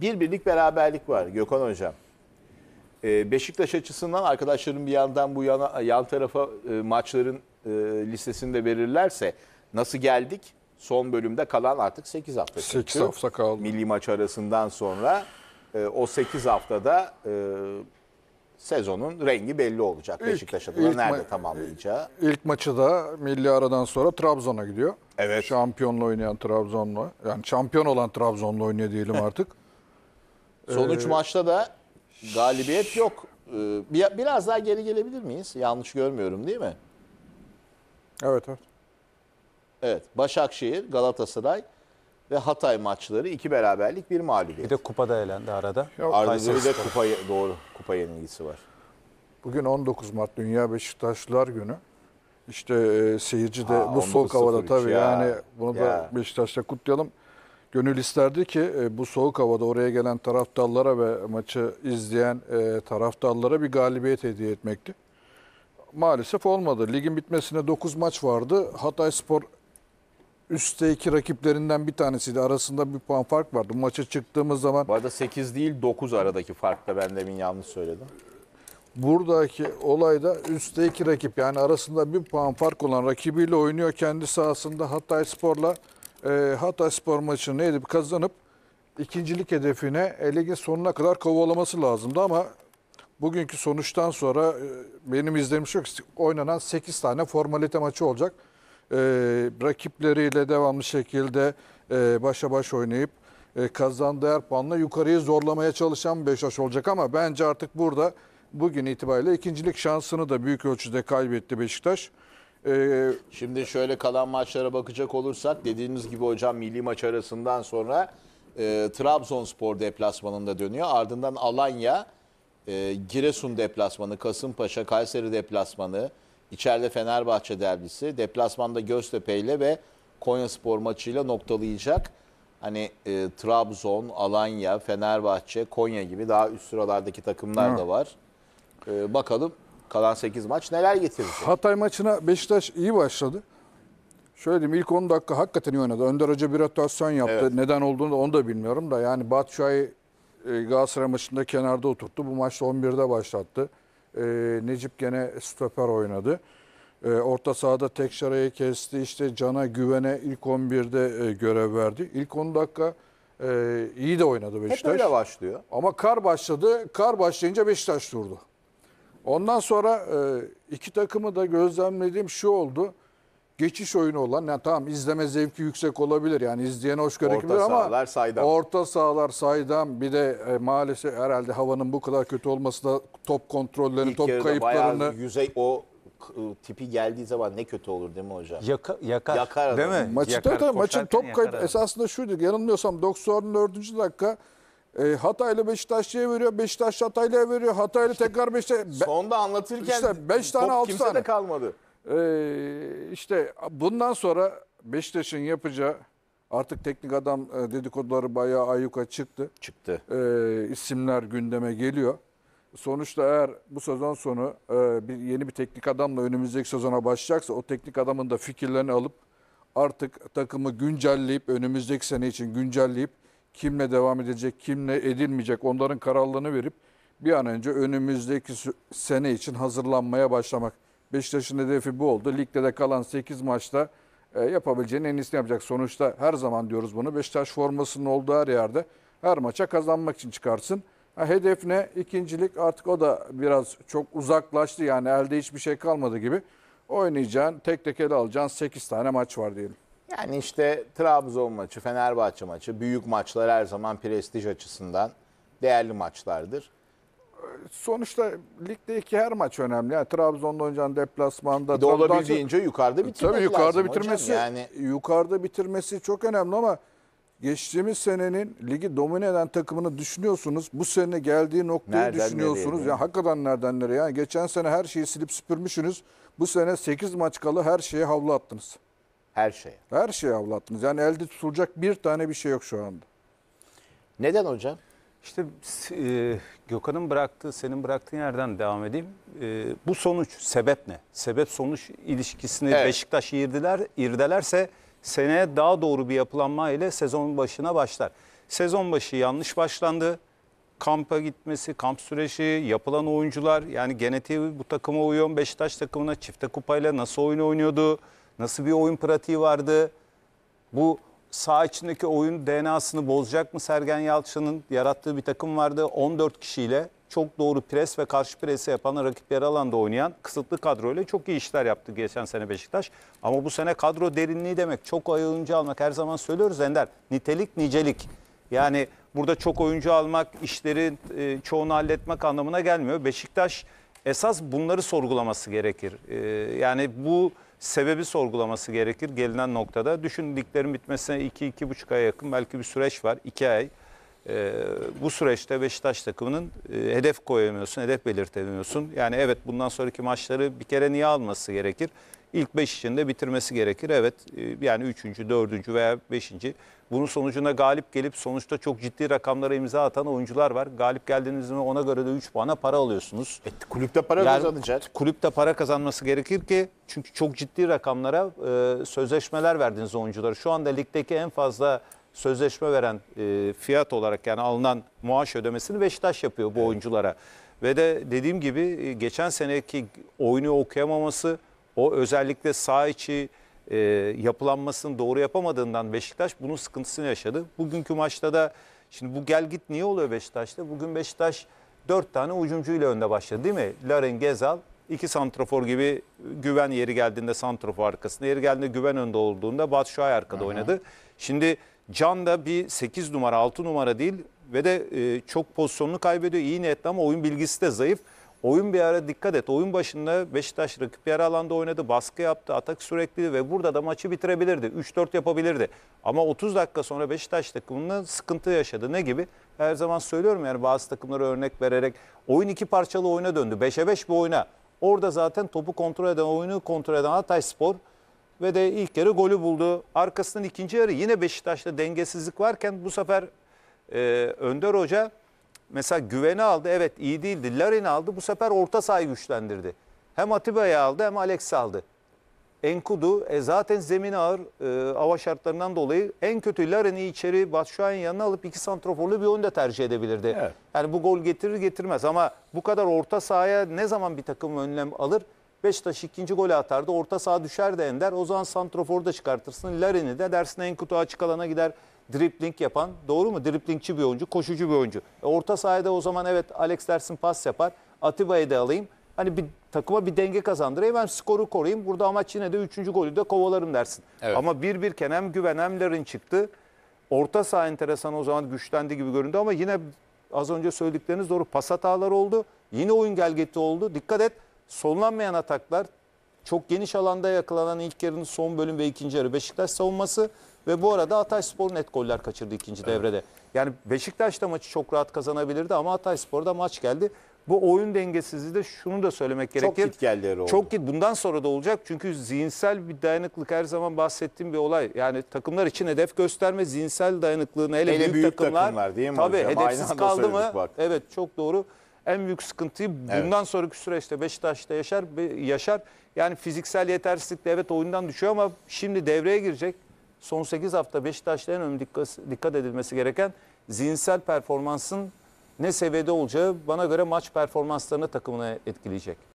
bir birlik beraberlik var Gökhan Hocam. Ee, Beşiktaş açısından arkadaşların bir yandan bu yana, yan tarafa e, maçların e, verirlerse nasıl geldik? Son bölümde kalan artık 8 hafta. 8 hafta kaldı. Milli maç arasından sonra e, o 8 haftada e, sezonun rengi belli olacak. Beşiktaş Beşiktaş'ın nerede tamamlayacağı. İlk maçı da milli aradan sonra Trabzon'a gidiyor. Evet. Şampiyonla oynayan Trabzon'la. Yani şampiyon olan Trabzon'la oynuyor diyelim artık. Sonuç 3 ee, maçta da galibiyet yok. Ee, Biraz daha geri gelebilir miyiz? Yanlış görmüyorum değil mi? Evet evet. Evet. Başakşehir, Galatasaray ve Hatay maçları iki beraberlik bir Bir mağlubiyet. de kupada elendi arada. Arda Kayseri Güler'de kupa doğru kupa yenilgisi var. Bugün 19 Mart Dünya Beşiktaşlılar Günü. İşte e, seyirci de Ha, bu soğuk havada 19.03 tabii ya. yani bunu Ya. da Beşiktaş'ta kutlayalım. Gönül isterdi ki e, bu soğuk havada oraya gelen taraftarlara ve maçı izleyen e, taraftarlara bir galibiyet hediye etmekti. Maalesef olmadı. Ligin bitmesine 9 maç vardı. Hatay Spor üstte iki rakiplerinden bir tanesiydi. Arasında bir puan fark vardı. Maça çıktığımız zaman... Bu arada 8 değil 9 aradaki farkta ben demin yanlış söyledim. Buradaki olayda üstte iki rakip yani arasında bir puan fark olan rakibiyle oynuyor kendi sahasında Hatay Spor'la e, Hatay Spor maçı neydi? kazanıp ikincilik hedefine e, ligin sonuna kadar kovalaması lazımdı ama bugünkü sonuçtan sonra e, benim izlemiş şey yok oynanan 8 tane formalite maçı olacak. E, rakipleriyle devamlı şekilde e, başa baş oynayıp e, kazandığı her puanla yukarıyı zorlamaya çalışan Beşiktaş olacak ama bence artık burada bugün itibariyle ikincilik şansını da büyük ölçüde kaybetti Beşiktaş. Ee, Şimdi şöyle kalan maçlara bakacak olursak dediğiniz gibi hocam milli maç arasından sonra e, Trabzonspor deplasmanında dönüyor. Ardından Alanya, e, Giresun deplasmanı, Kasımpaşa, Kayseri deplasmanı, içeride Fenerbahçe derbisi, deplasmanda Göztepe ile ve Konya Spor maçıyla noktalayacak. Hani e, Trabzon, Alanya, Fenerbahçe, Konya gibi daha üst sıralardaki takımlar da var. E, bakalım kalan 8 maç neler getirdi? Hatay maçına Beşiktaş iyi başladı. Şöyle diyeyim ilk 10 dakika hakikaten iyi oynadı. Önder Hoca bir rotasyon yaptı. Evet. Neden olduğunu da onu da bilmiyorum da yani Batşuay'ı e, Galatasaray maçında kenarda oturttu. Bu maçta 11'de başlattı. E, Necip gene stoper oynadı. E, orta sahada tek şarayı kesti. İşte Can'a Güven'e ilk 11'de e, görev verdi. İlk 10 dakika e, iyi de oynadı Beşiktaş. Hep öyle başlıyor. Ama kar başladı. Kar başlayınca Beşiktaş durdu. Ondan sonra e, iki takımı da gözlemlediğim şu oldu. Geçiş oyunu olan, yani tamam izleme zevki yüksek olabilir. Yani izleyene hoş görebilir ama saydam. orta sahalar saydam. Bir de e, maalesef herhalde havanın bu kadar kötü olması da top kontrollerini, İlk top kayıplarını. yüzey o ıı, tipi geldiği zaman ne kötü olur değil mi hocam? Yaka, yakar. Yakar Değil mi? Maçı Yakar, tabii maçın top yakar kayıp esasında şuydu. Yanılmıyorsam 94. dakika e, Hataylı Beşiktaşlı'ya veriyor. Beşiktaş Hataylı'ya veriyor. Hataylı işte, tekrar Beşiktaş. Sonda anlatırken işte 5 tane 6 kimse tane. de kalmadı. E, işte bundan sonra Beşiktaş'ın yapacağı artık teknik adam e, dedikoduları bayağı ayyuka çıktı. Çıktı. E, isimler gündeme geliyor. Sonuçta eğer bu sezon sonu e, bir yeni bir teknik adamla önümüzdeki sezona başlayacaksa o teknik adamın da fikirlerini alıp artık takımı güncelleyip önümüzdeki sene için güncelleyip kimle devam edecek, kimle edilmeyecek onların kararlılığını verip bir an önce önümüzdeki sene için hazırlanmaya başlamak. Beşiktaş'ın hedefi bu oldu. Ligde de kalan 8 maçta e, yapabileceğini en iyisini yapacak. Sonuçta her zaman diyoruz bunu. Beşiktaş formasının olduğu her yerde her maça kazanmak için çıkarsın. Ha, hedef ne? İkincilik artık o da biraz çok uzaklaştı. Yani elde hiçbir şey kalmadı gibi. Oynayacağın, tek tek ele alacağın 8 tane maç var diyelim. Yani işte Trabzon maçı, Fenerbahçe maçı, büyük maçlar her zaman prestij açısından değerli maçlardır. Sonuçta iki her maç önemli. Yani Trabzon'da oynayan deplasmanda. Bir de olabildiğince yukarıda bitirmesi, Tabii yukarıda lazım bitirmesi, hocam. Yani... Yukarıda bitirmesi çok önemli ama geçtiğimiz senenin ligi domine eden takımını düşünüyorsunuz. Bu sene geldiği noktayı nereden düşünüyorsunuz. Nereye, yani hakikaten nereden nereye? Yani geçen sene her şeyi silip süpürmüşsünüz. Bu sene 8 maç kalı her şeye havlu attınız. Her şeye. Her şeye avlattınız. Yani elde tutulacak bir tane bir şey yok şu anda. Neden hocam? İşte e, Gökhan'ın bıraktığı, senin bıraktığın yerden devam edeyim. E, bu sonuç, sebep ne? Sebep-sonuç ilişkisini evet. Beşiktaş irdiler, irdelerse seneye daha doğru bir yapılanma ile sezon başına başlar. Sezon başı yanlış başlandı. Kampa gitmesi, kamp süreci, yapılan oyuncular yani genetiği bu takıma uyuyor. Beşiktaş takımına çifte kupayla nasıl oyun oynuyordu? Nasıl bir oyun pratiği vardı? Bu sağ içindeki oyun DNA'sını bozacak mı Sergen Yalçın'ın yarattığı bir takım vardı. 14 kişiyle çok doğru pres ve karşı presi yapan rakip yarı alanda oynayan kısıtlı kadroyla çok iyi işler yaptı geçen sene Beşiktaş. Ama bu sene kadro derinliği demek çok oyuncu almak her zaman söylüyoruz Ender. Nitelik nicelik. Yani burada çok oyuncu almak işleri e, çoğunu halletmek anlamına gelmiyor. Beşiktaş esas bunları sorgulaması gerekir. E, yani bu sebebi sorgulaması gerekir gelinen noktada. Düşündüklerin bitmesine 2-2,5 aya yakın belki bir süreç var. 2 ay. Ee, bu süreçte Beşiktaş takımının e, hedef koyamıyorsun, hedef belirtemiyorsun. Yani evet bundan sonraki maçları bir kere niye alması gerekir? ilk 5 içinde bitirmesi gerekir. Evet e, yani 3. 4. veya 5. Bunun sonucuna galip gelip sonuçta çok ciddi rakamlara imza atan oyuncular var. Galip geldiğinizde ona göre de 3 puana para alıyorsunuz. E, kulüpte para yani, kazanacak. Kulüpte para kazanması gerekir ki çünkü çok ciddi rakamlara e, sözleşmeler verdiniz oyunculara. Şu anda ligdeki en fazla sözleşme veren e, fiyat olarak yani alınan maaş ödemesini Beşiktaş yapıyor bu evet. oyunculara. Ve de dediğim gibi e, geçen seneki oyunu okuyamaması o özellikle sağ içi e, yapılanmasını doğru yapamadığından Beşiktaş bunun sıkıntısını yaşadı. Bugünkü maçta da şimdi bu gel git niye oluyor Beşiktaş'ta? Bugün Beşiktaş dört tane ucumcuyla önde başladı değil mi? Larin, Gezal, iki santrafor gibi güven yeri geldiğinde santrafor arkasında, yeri geldiğinde güven önde olduğunda Batu Şuay arkada Aha. oynadı. Şimdi Can da bir 8 numara 6 numara değil ve de e, çok pozisyonunu kaybediyor. İyi niyetli ama oyun bilgisi de zayıf. Oyun bir ara dikkat et. Oyun başında Beşiktaş rakip yer alanda oynadı. Baskı yaptı. Atak sürekli ve burada da maçı bitirebilirdi. 3-4 yapabilirdi. Ama 30 dakika sonra Beşiktaş takımında sıkıntı yaşadı. Ne gibi? Her zaman söylüyorum yani bazı takımlara örnek vererek. Oyun iki parçalı oyuna döndü. 5'e 5 bir oyuna. Orada zaten topu kontrol eden, oyunu kontrol eden Hatay Spor ve de ilk yarı golü buldu. Arkasından ikinci yarı yine Beşiktaş'ta dengesizlik varken bu sefer e, Önder Hoca Mesela Güven'i aldı. Evet iyi değildi. Larin aldı. Bu sefer orta sahayı güçlendirdi. Hem Atiba'yı aldı hem Alex aldı. Enkudu e zaten zemin ağır e, hava şartlarından dolayı en kötü Laren'i içeri Batshuayi'nin yanına alıp iki santraforlu bir oyunda tercih edebilirdi. Evet. Yani bu gol getirir getirmez ama bu kadar orta sahaya ne zaman bir takım önlem alır? Beşiktaş ikinci golü atardı orta saha düşer de Ender o zaman santraforu da çıkartırsın Laren'i de dersin Enkudu açık alana gider dripling yapan doğru mu? Driplingçi bir oyuncu, koşucu bir oyuncu. E, orta sahada o zaman evet Alex Dersin pas yapar. Atiba'yı da alayım. Hani bir takıma bir denge kazandırayım. Ben skoru koruyayım. Burada amaç yine de 3. golü de kovalarım dersin. Evet. Ama bir bir kenem hem Güven hem çıktı. Orta saha enteresan o zaman güçlendi gibi göründü ama yine az önce söyledikleriniz doğru pas hataları oldu. Yine oyun gelgeti oldu. Dikkat et sonlanmayan ataklar çok geniş alanda yakalanan ilk yarının son bölüm ve ikinci yarı Beşiktaş savunması ve bu arada Hatay Spor net goller kaçırdı ikinci evet. devrede. Yani Beşiktaş da maçı çok rahat kazanabilirdi ama Hatay Spor'da maç geldi. Bu oyun dengesizliği de şunu da söylemek çok gerekir. Çok git geldiler Erol. Çok git. Bundan sonra da olacak. Çünkü zihinsel bir dayanıklık her zaman bahsettiğim bir olay. Yani takımlar için hedef gösterme zihinsel dayanıklığını ele büyük, büyük takımlar. takımlar değil mi tabii hocam? hedefsiz Aynı kaldı mı? Bak. Evet çok doğru en büyük sıkıntıyı bundan evet. sonraki süreçte Beşiktaş'ta yaşar yaşar. Yani fiziksel yetersizlikle evet oyundan düşüyor ama şimdi devreye girecek. Son 8 hafta Beşiktaş'ta en önemli dikkat, dikkat edilmesi gereken zihinsel performansın ne seviyede olacağı bana göre maç performanslarını takımına etkileyecek.